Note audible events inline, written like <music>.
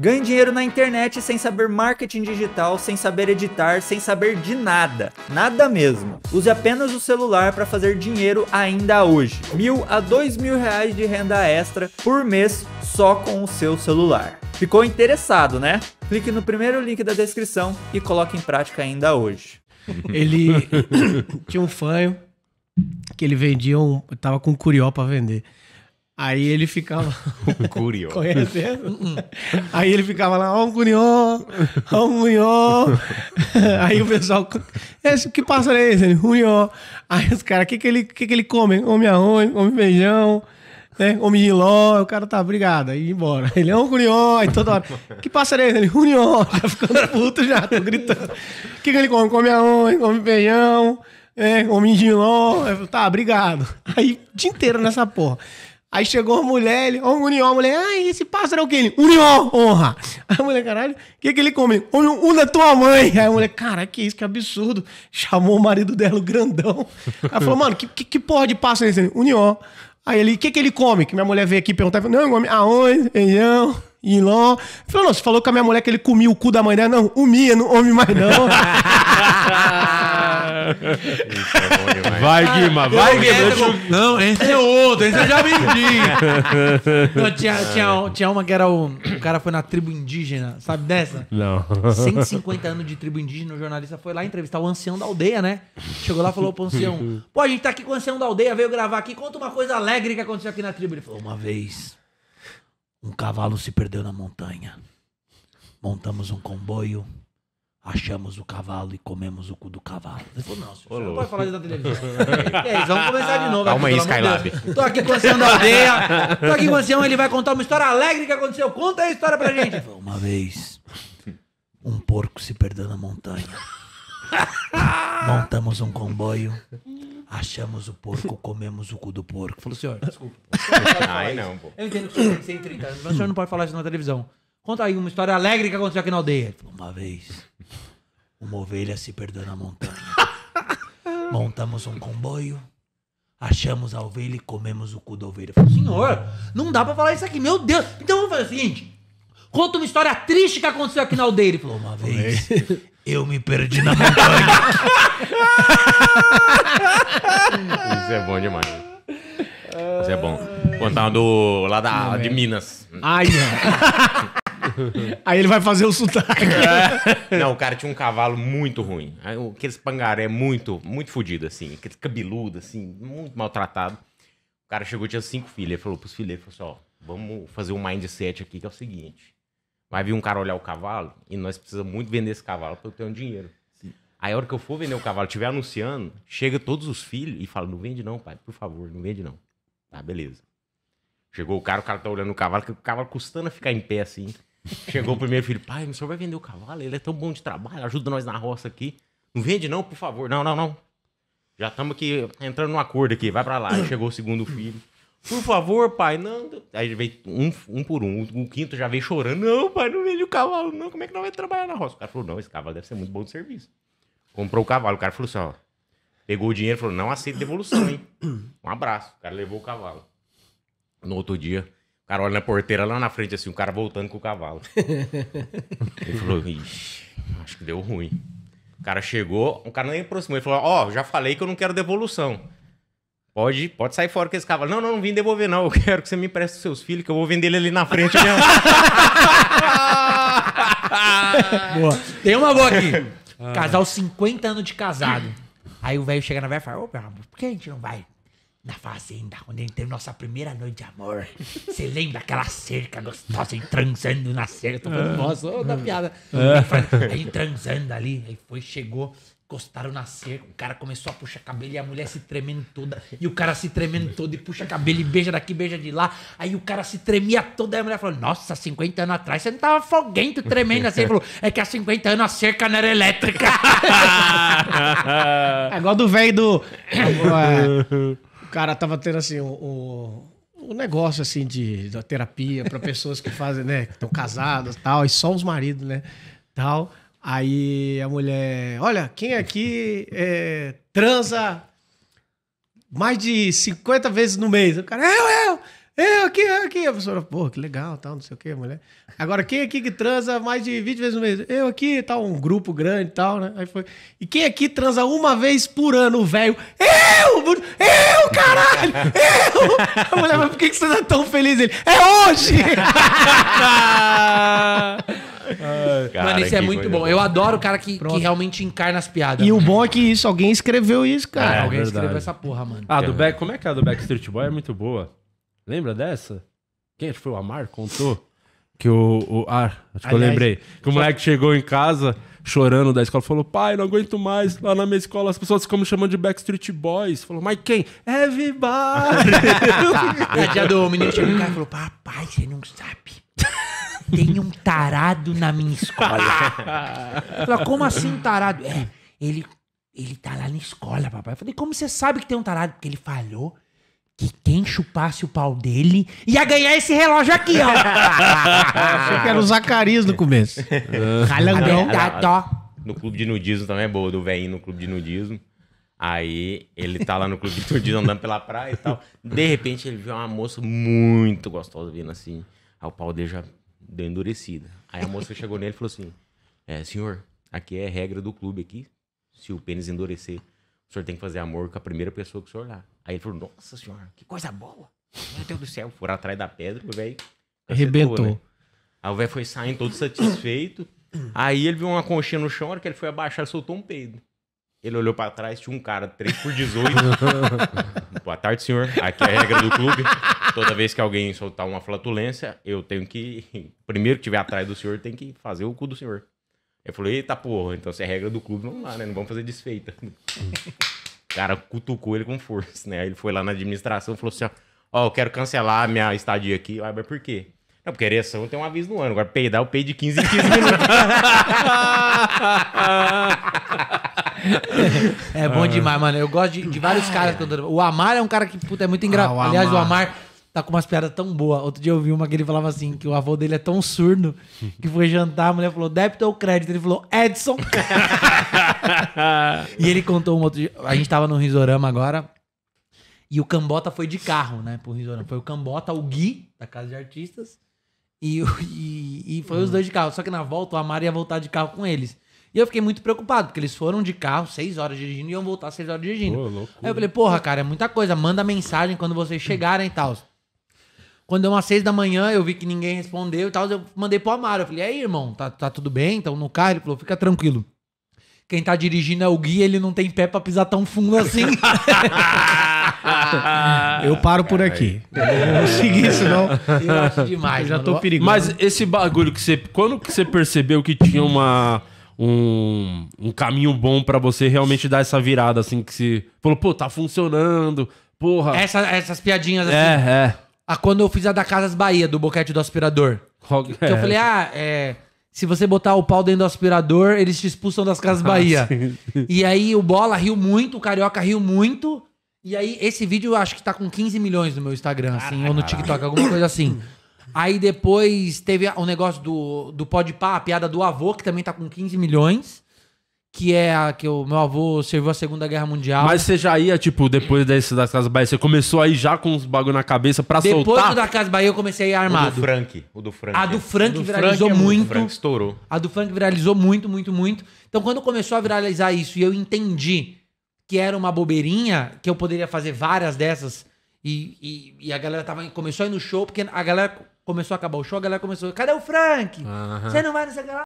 Ganhe dinheiro na internet sem saber marketing digital, sem saber editar, sem saber de nada. Nada mesmo. Use apenas o celular para fazer dinheiro ainda hoje. Mil a dois mil reais de renda extra por mês só com o seu celular. Ficou interessado, né? Clique no primeiro link da descrição e coloque em prática ainda hoje. Ele <coughs> tinha um fanho que ele vendia um. Tava com um curió para vender. Aí ele ficava. O <laughs> curió. Conhece uhum. Aí ele ficava lá, ó, um Curió, ó, um Curió. <laughs> Aí o pessoal, esse, que pássaro é esse? Ele, Curió. Aí os caras, o que, que, ele, que, que ele come? Come arroz, come feijão, né? Come giló. O cara tá, obrigado. Aí embora. Ele, é um Curió. Aí toda hora, que pássaro é esse? Ele, Curió. Tá ficando <laughs> puto, já, tô gritando. O que, que ele come? Come arroz, come feijão, né? Come giló. Tá, obrigado. Aí o dia inteiro nessa porra. Aí chegou uma mulher, ele, ó, um união, a mulher, ai, esse pássaro é o que? Ele, união, honra. <laughs> Aí a mulher, caralho, o que que ele come? Um, um da tua mãe. Aí a mulher, cara, que isso, que absurdo. Chamou o marido dela, o grandão. Aí falou, mano, que, que, que porra de pássaro é esse? Unió. Aí ele, o que que ele come? Que minha mulher veio aqui perguntar, não, ele come aonde, feijão, iló. Ele falou, não, você falou com a minha mulher que ele comia o cu da mãe dela? Não, umia, não come mais não. <laughs> É vai, Guima, vai, Guima. Não, esse é outro, esse eu já vendi. Não, tinha, tinha, tinha uma que era o. O cara foi na tribo indígena, sabe dessa? Não. 150 anos de tribo indígena, o jornalista foi lá entrevistar o ancião da aldeia, né? Chegou lá e falou pro ancião: Pô, a gente tá aqui com o ancião da aldeia, veio gravar aqui, conta uma coisa alegre que aconteceu aqui na tribo. Ele falou: Uma vez, um cavalo se perdeu na montanha. Montamos um comboio achamos o cavalo e comemos o cu do cavalo. Ele falou, não, senhor, não pode falar isso na televisão. Vamos <laughs> é, começar de novo. Calma aqui, aí, Skylab. Tô aqui com o Ancião da aldeia. Tô aqui com o Ancião, ele vai contar uma história alegre que aconteceu. Conta a história pra gente. Falou, uma vez, um porco se perdeu na montanha. Montamos um comboio. Achamos o porco, comemos o cu do porco. Falou, senhor, desculpa. <laughs> Ai, não, pô. Eu entendo que você tem 130 anos, mas o senhor não pode falar isso na televisão. Conta aí uma história alegre que aconteceu aqui na aldeia. Ele falou, uma vez, uma ovelha se perdeu na montanha. <laughs> Montamos um comboio, achamos a ovelha e comemos o cu da ovelha. falei, senhor, não dá pra falar isso aqui, meu Deus. Então vamos fazer o seguinte, conta uma história triste que aconteceu aqui na aldeia. Ele falou, uma vez, eu me perdi na montanha. <laughs> Isso é bom demais. Isso é bom. Contar do, lá da, de é. Minas. Ai, não. <laughs> <laughs> Aí ele vai fazer o sotaque. É. Não, o cara tinha um cavalo muito ruim. Aqueles pangaré muito, muito fodido, assim. Aquele cabeludo, assim, muito maltratado. O cara chegou, tinha cinco filhos. Ele falou pros filhos, falou assim, ó, vamos fazer um mindset aqui, que é o seguinte. Vai vir um cara olhar o cavalo e nós precisamos muito vender esse cavalo pra eu ter um dinheiro. Sim. Aí a hora que eu for vender o cavalo, estiver anunciando, chega todos os filhos e fala, não vende não, pai, por favor, não vende não. Tá, beleza. Chegou o cara, o cara tá olhando o cavalo, o cavalo custando a ficar em pé assim. Chegou o primeiro filho, pai, o senhor vai vender o cavalo? Ele é tão bom de trabalho, ajuda nós na roça aqui. Não vende não, por favor. Não, não, não. Já estamos aqui entrando num acordo aqui, vai para lá. Aí chegou o segundo filho. Por favor, pai, não. Aí veio um, um por um. O, quinto já veio chorando. Não, pai, não vende o cavalo, não. Como é que nós vamos trabalhar na roça? O cara falou, não, esse cavalo deve ser muito bom de serviço. Comprou o cavalo. O cara falou assim, ó. Pegou o dinheiro e falou, não aceito devolução, hein? Um abraço. O cara levou o cavalo. No outro dia, o cara olha na porteira lá na frente, assim, o cara voltando com o cavalo. <laughs> ele falou, ixi, acho que deu ruim. O cara chegou, o cara nem aproximou. Ele falou, ó, oh, já falei que eu não quero devolução. Pode, pode sair fora com esse cavalo. Não, não, não vim devolver, não. Eu quero que você me empreste os seus filhos, que eu vou vender ele ali na frente mesmo. <laughs> boa. Tem uma boa aqui. <laughs> Ah. Casal 50 anos de casado. Aí o velho chega na velha e fala, ô, por que a gente não vai? na fazenda, onde a gente teve nossa primeira noite de amor. Você lembra aquela cerca gostosa, e transando na cerca? Tô falando, é. nossa, ô, da é. piada. É. A gente transando ali, aí foi, chegou, encostaram na cerca, o cara começou a puxar cabelo e a mulher se tremendo toda, e o cara se tremendo todo, e puxa cabelo, e beija daqui, beija de lá, aí o cara se tremia toda e a mulher falou, nossa, 50 anos atrás você não tava foguento, tremendo assim, ele falou, é que há 50 anos a cerca não era elétrica. <laughs> é igual do velho do... <laughs> O cara tava tendo assim, o, o, negócio assim de da terapia para pessoas que fazem, né? Que estão casadas tal, e só os maridos, né? Tal. Aí a mulher, olha, quem aqui é, transa mais de 50 vezes no mês? O cara, eu, eu! Eu é, aqui, eu é, aqui. A professora, pô, que legal, tal, não sei o que, mulher. Agora, quem aqui que transa mais de 20 vezes no mês? Eu aqui, tal, um grupo grande e tal, né? Aí foi. E quem aqui transa uma vez por ano, velho? Eu! Eu, caralho! Eu! A mulher, mas por que, você tá tão feliz? Ele, é hoje! <laughs> Ai, cara, Mano, isso é muito bom. Eu adoro o cara que, que, realmente encarna as piadas. E mano. o né? bom é que isso, alguém escreveu isso, cara. É, alguém é verdade. escreveu essa porra, mano. Ah, do back, como é que é a do Backstreet Boy? É muito boa. Lembra dessa? Quem? Acho que foi o Amar contou. Que o. o ah, acho que Aliás, eu lembrei. Que o moleque chegou em casa chorando da escola falou: pai, não aguento mais. Lá na minha escola as pessoas ficam me chamando de Backstreet Boys. Falou, mas quem? Everybody! <laughs> a dia do menino chegou em casa e falou: papai, você não sabe. Tem um tarado na minha escola. <laughs> falou como assim um tarado? É, ele, ele tá lá na escola, papai. Eu falei, como você sabe que tem um tarado? Porque ele falhou que quem chupasse o pau dele ia ganhar esse relógio aqui, ó. <laughs> Achei que era o Zacarias no começo. <laughs> Calangão. No clube de nudismo também é boa, do veinho no clube de nudismo. Aí ele tá lá no clube de nudismo andando pela praia e tal. De repente ele vê uma moça muito gostosa vindo assim. Aí o pau dele já deu endurecida. Aí a moça chegou nele e falou assim: é, senhor, aqui é regra do clube aqui. Se o pênis endurecer, o senhor tem que fazer amor com a primeira pessoa que o senhor olhar. Aí ele falou, nossa senhora, que coisa boa. Meu Deus do céu, foram atrás da pedra, o velho... Arrebentou. Né? Aí o velho foi saindo todo satisfeito. Aí ele viu uma conchinha no chão, a hora que ele foi abaixar, soltou um peido. Ele olhou pra trás, tinha um cara 3 por 18. <laughs> Boa tarde, senhor. Aqui é a regra do clube. Toda vez que alguém soltar uma flatulência, eu tenho que. Primeiro que tiver atrás do senhor, tem que fazer o cu do senhor. Eu falei, eita porra, então se é regra do clube, vamos lá, né? Não vamos fazer desfeita cara cutucou ele com força, né? Aí ele foi lá na administração e falou assim: ó, eu quero cancelar a minha estadia aqui. Ah, mas por quê? Não, porque ereção tem um aviso no ano. Agora peidar, eu peido de 15 em 15 <laughs> minutos. é bom demais, mano. Eu gosto de, de vários ah, caras. É. Cantando. O Amar é um cara que puta, é muito engraçado. Ah, Aliás, o Amar tá com umas piadas tão boas. Outro dia eu vi uma que ele falava assim, que o avô dele é tão surdo que foi jantar, a mulher falou, débito ou crédito? Ele falou, Edson. <laughs> e ele contou um outro dia, a gente tava no Risorama agora, e o Cambota foi de carro, né, pro Risorama. Foi o Cambota, o Gui, da Casa de Artistas, e, e, e foi hum. os dois de carro. Só que na volta, o Amaro ia voltar de carro com eles. E eu fiquei muito preocupado, porque eles foram de carro seis horas dirigindo e iam voltar seis horas dirigindo. Pô, Aí eu falei, porra, cara, é muita coisa. Manda mensagem quando vocês chegarem e tal. Quando deu é umas seis da manhã, eu vi que ninguém respondeu e tal, eu mandei pro Amaro. Eu falei, aí, irmão, tá, tá tudo bem? Então no carro, ele falou, fica tranquilo. Quem tá dirigindo é o Gui, ele não tem pé pra pisar tão fundo assim. <laughs> eu paro por aqui. Eu não consegui isso, não. Eu acho demais. Eu já tô mano. perigoso. Mas esse bagulho que você. Quando que você percebeu que tinha uma. Um, um caminho bom pra você realmente dar essa virada, assim, que se. Falou, pô, tá funcionando. Porra. Essa, essas piadinhas assim. É, é a quando eu fiz a da Casas Bahia, do boquete do aspirador. Que, que eu é? falei, ah, é, se você botar o pau dentro do aspirador, eles te expulsam das Casas ah, Bahia. Ah, e aí o Bola riu muito, o Carioca riu muito. E aí esse vídeo eu acho que tá com 15 milhões no meu Instagram, assim, Caraca. ou no TikTok, alguma coisa assim. Aí depois teve o negócio do, do pá, a piada do avô, que também tá com 15 milhões que é a que o meu avô serviu a Segunda Guerra Mundial. Mas você já ia, tipo, depois desse da Casa Bahia, você começou aí já com os bagulho na cabeça pra depois soltar? Depois do da Casa Bahia eu comecei armado. O do Frank, o do Frank. A do Frank do viralizou Frank é muito. muito. Frank estourou. A do Frank viralizou muito, muito, muito. Então quando começou a viralizar isso e eu entendi que era uma bobeirinha, que eu poderia fazer várias dessas e, e, e a galera tava, começou a ir no show, porque a galera começou a acabar o show, a galera começou, cadê o Frank? Uhum. Você não vai nessa galera?